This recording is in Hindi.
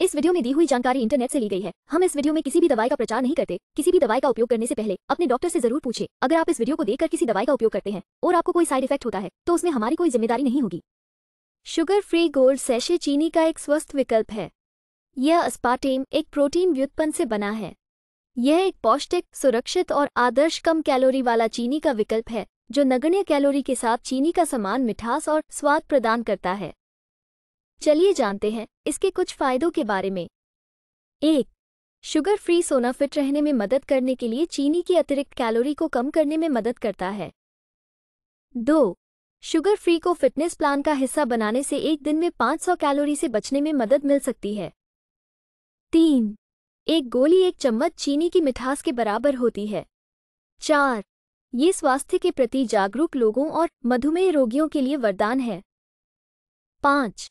इस वीडियो में दी हुई जानकारी इंटरनेट से ली गई है हम इस वीडियो में किसी भी दवाई का प्रचार नहीं करते किसी भी दवाई का उपयोग करने से पहले अपने डॉक्टर से जरूर पूछे अगर आप इस वीडियो को देखकर किसी दवाई का उपयोग करते हैं और आपको कोई साइड इफेक्ट होता है तो उसमें हमारी कोई जिम्मेदारी नहीं होगी शुगर फ्री गोल्ड सैशे चीनी का एक स्वस्थ विकल्प है यह अस्पाटेम एक प्रोटीन व्युत्पन्न से बना है यह एक पौष्टिक सुरक्षित और आदर्श कम कैलोरी वाला चीनी का विकल्प है जो नगण्य कैलोरी के साथ चीनी का समान मिठास और स्वाद प्रदान करता है चलिए जानते हैं इसके कुछ फायदों के बारे में एक शुगर फ्री सोना फिट रहने में मदद करने के लिए चीनी की अतिरिक्त कैलोरी को कम करने में मदद करता है दो शुगर फ्री को फिटनेस प्लान का हिस्सा बनाने से एक दिन में 500 कैलोरी से बचने में मदद मिल सकती है तीन एक गोली एक चम्मच चीनी की मिठास के बराबर होती है चार ये स्वास्थ्य के प्रति जागरूक लोगों और मधुमेह रोगियों के लिए वरदान है पाँच